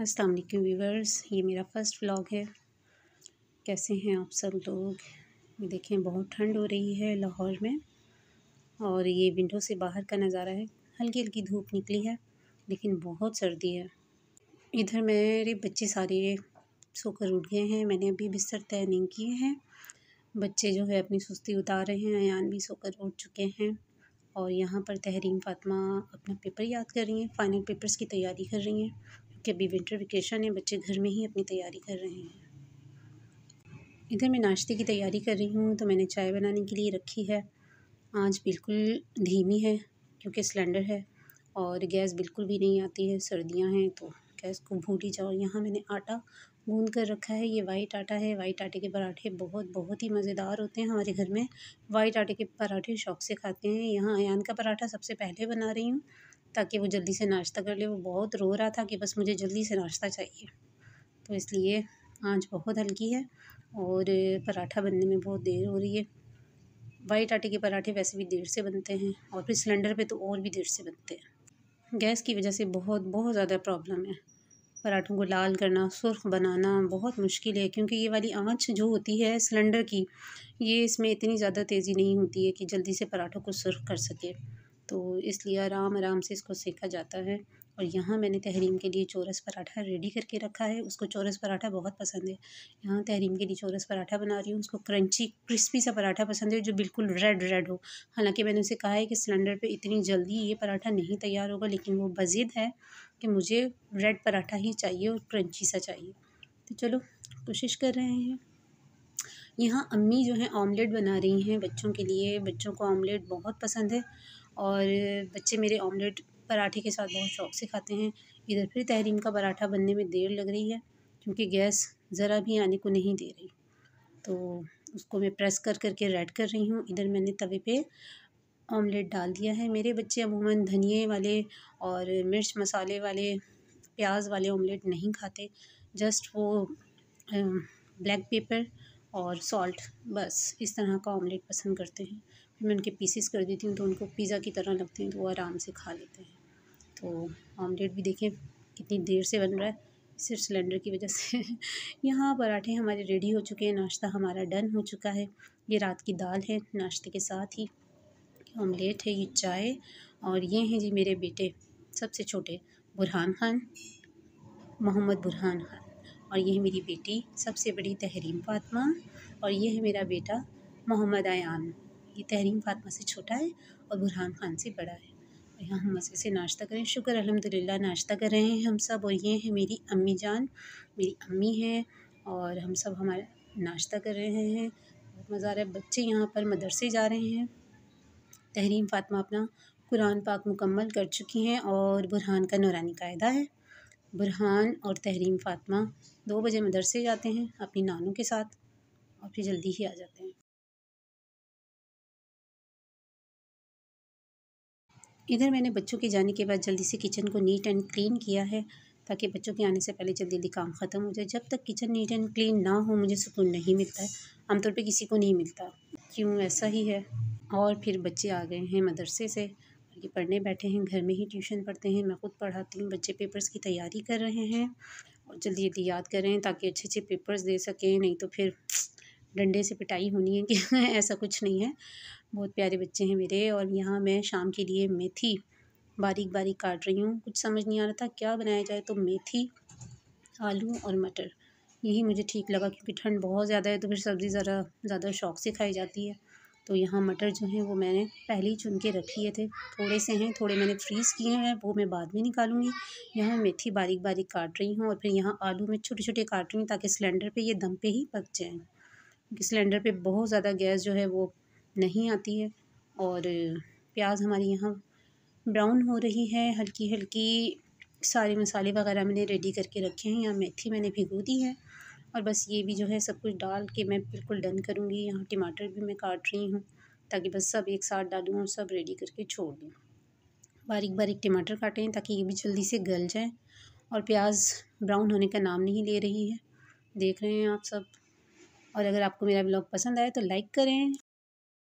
Aslam viewers ये मेरा first vlog है कैसे हैं आप सब लोग देखें बहुत ठंड हो रही है लाहौर में और ये विंडो से बाहर का नज़ारा है हल्की हल्की धूप निकली है लेकिन बहुत सर्दी है इधर मेरे बच्चे सारे सोकर उठ गए हैं मैंने अभी बिस्तर तय नहीं किए हैं बच्चे जो है अपनी सुस्ती उतार रहे हैं अन भी सोकर उठ चुके हैं और यहाँ पर तहरीन फातमा अपना पेपर याद कर रही हैं फ़ाइनल पेपर्स की तैयारी कर रही हैं कि अभी विंटर वेकेशन है बच्चे घर में ही अपनी तैयारी कर रहे हैं इधर मैं नाश्ते की तैयारी कर रही हूँ तो मैंने चाय बनाने के लिए रखी है आज बिल्कुल धीमी है क्योंकि सिलेंडर है और गैस बिल्कुल भी नहीं आती है सर्दियाँ हैं तो है इसको भूटी जाओ यहाँ मैंने आटा गूंद कर रखा है ये वाइट आटा है वाइट आटे के पराठे बहुत बहुत ही मज़ेदार होते हैं हमारे घर में वाइट आटे के पराठे शौक से खाते हैं यहाँ अयान का पराठा सबसे पहले बना रही हूँ ताकि वो जल्दी से नाश्ता कर ले वो बहुत रो रहा था कि बस मुझे जल्दी से नाश्ता चाहिए तो इसलिए आँच बहुत हल्की है और पराठा बनने में बहुत देर हो रही है वाइट आटे के पराठे वैसे भी देर से बनते हैं और फिर सिलेंडर पे तो और भी देर से बनते हैं गैस की वजह से बहुत बहुत ज़्यादा प्रॉब्लम है पराठों को लाल करना सुर्ख बनाना बहुत मुश्किल है क्योंकि ये वाली आँच जो होती है सिलेंडर की ये इसमें इतनी ज़्यादा तेज़ी नहीं होती है कि जल्दी से पराठों को सुर्ख कर सके तो इसलिए आराम आराम से इसको सेका जाता है और यहाँ मैंने तहरीम के लिए चौरस पराठा रेडी करके रखा है उसको चौरस पराठा बहुत पसंद है यहाँ तहरीम के लिए चौरस पराठा बना रही हूँ उसको क्रंची क्रिस्पी सा पराठा पसंद है जो बिल्कुल रेड रेड हो हालांकि मैंने उसे कहा है कि सिलेंडर पे इतनी जल्दी ये पराठा नहीं तैयार होगा लेकिन वो मज़ीद है कि मुझे ब्रेड पराठा ही चाहिए और क्रंची सा चाहिए तो चलो कोशिश कर रहे हैं यहाँ अम्मी जो है ऑमलेट बना रही हैं बच्चों के लिए बच्चों को ऑमलेट बहुत पसंद है और बच्चे मेरे ऑमलेट पराठे के साथ बहुत शौक से खाते हैं इधर फिर तहरीम का पराठा बनने में देर लग रही है क्योंकि गैस ज़रा भी आने को नहीं दे रही तो उसको मैं प्रेस कर करके रेड कर रही हूँ इधर मैंने तवे पे ऑमलेट डाल दिया है मेरे बच्चे अमूमन धनिए वाले और मिर्च मसाले वाले प्याज वाले ऑमलेट नहीं खाते जस्ट वो ब्लैक पेपर और सॉल्ट बस इस तरह का ऑमलेट पसंद करते हैं फिर मैं उनके पीसेस कर देती हूँ तो उनको पिज़्ज़ा की तरह लगते हैं तो वो आराम से खा लेते हैं तो ऑमलेट भी देखें कितनी देर से बन रहा है सिर्फ सिलेंडर की वजह से यहाँ पराठे हमारे रेडी हो चुके हैं नाश्ता हमारा डन हो चुका है ये रात की दाल है नाश्ते के साथ ही ऑमलेट है ये चाय और ये हैं जी मेरे बेटे सबसे छोटे बुरहान खान मोहम्मद बुरहान खान और ये है मेरी बेटी सबसे बड़ी तहरीम फातमा और ये है मेरा बेटा मोहम्मद आयान ये तहरीम फातमा से छोटा है और बुरहान खान से बड़ा है यहाँ हम मज़े से नाश्ता करें शुक्र अलहमदिल्ला नाश्ता कर रहे हैं हम सब और ये हैं मेरी अम्मी जान मेरी अम्मी हैं और हम सब हमारा नाश्ता कर रहे हैं बहुत मज़ा आ रहा है बच्चे यहाँ पर मदरसे जा रहे हैं तहरीम फ़ातिमा अपना कुरान पाक मुकम्मल कर चुकी हैं और बुरहान का नौरानी कायदा है बुरहान और तहरीम फ़ातिमा दो बजे मदरसे जाते हैं अपनी नानों के साथ और फिर जल्दी ही आ जाते हैं इधर मैंने बच्चों के जाने के बाद जल्दी से किचन को नीट एंड क्लीन किया है ताकि बच्चों के आने से पहले जल्दी जल्दी काम ख़त्म हो जाए जब तक किचन नीट एंड क्लीन ना हो मुझे सुकून नहीं मिलता है आमतौर पे किसी को नहीं मिलता क्यों ऐसा ही है और फिर बच्चे आ गए हैं मदरसे से ये पढ़ने बैठे हैं घर में ही ट्यूशन पढ़ते हैं मैं खुद पढ़ाती हूँ बच्चे पेपर्स की तैयारी कर रहे हैं और जल्दी जल्दी याद करें ताकि अच्छे अच्छे पेपर्स दे सकें नहीं तो फिर डंडे से पिटाई होनी है कि ऐसा कुछ नहीं है बहुत प्यारे बच्चे हैं मेरे और यहाँ मैं शाम के लिए मेथी बारीक बारीक काट रही हूँ कुछ समझ नहीं आ रहा था क्या बनाया जाए तो मेथी आलू और मटर यही मुझे ठीक लगा क्योंकि ठंड बहुत ज़्यादा है तो फिर सब्ज़ी ज़रा ज़्यादा शौक से खाई जाती है तो यहाँ मटर जो हैं वो मैंने पहले ही चुन के रख लिए थे थोड़े से हैं थोड़े मैंने फ्रीज़ किए हैं वो मैं बाद में निकालूंगी यहाँ मेथी बारीक बारीक काट रही हूँ और फिर यहाँ आलू में छोटे छोटे काट रही हूँ ताकि सिलेंडर पे ये दम पे ही पक जाएँ क्योंकि सिलेंडर पे बहुत ज़्यादा गैस जो है वो नहीं आती है और प्याज हमारी यहाँ ब्राउन हो रही है हल्की हल्की सारे मसाले वगैरह मैंने रेडी करके रखे हैं यहाँ मेथी मैंने भिगो दी है और बस ये भी जो है सब कुछ डाल के मैं बिल्कुल डन करूँगी यहाँ टमाटर भी मैं काट रही हूँ ताकि बस सब एक साथ डालूँ और सब रेडी करके छोड़ दूँ बारीक बारीक टमाटर काटें ताकि ये भी जल्दी से गल जाए और प्याज ब्राउन होने का नाम नहीं ले रही है देख रहे हैं आप सब और अगर आपको मेरा ब्लॉग पसंद आया तो लाइक करें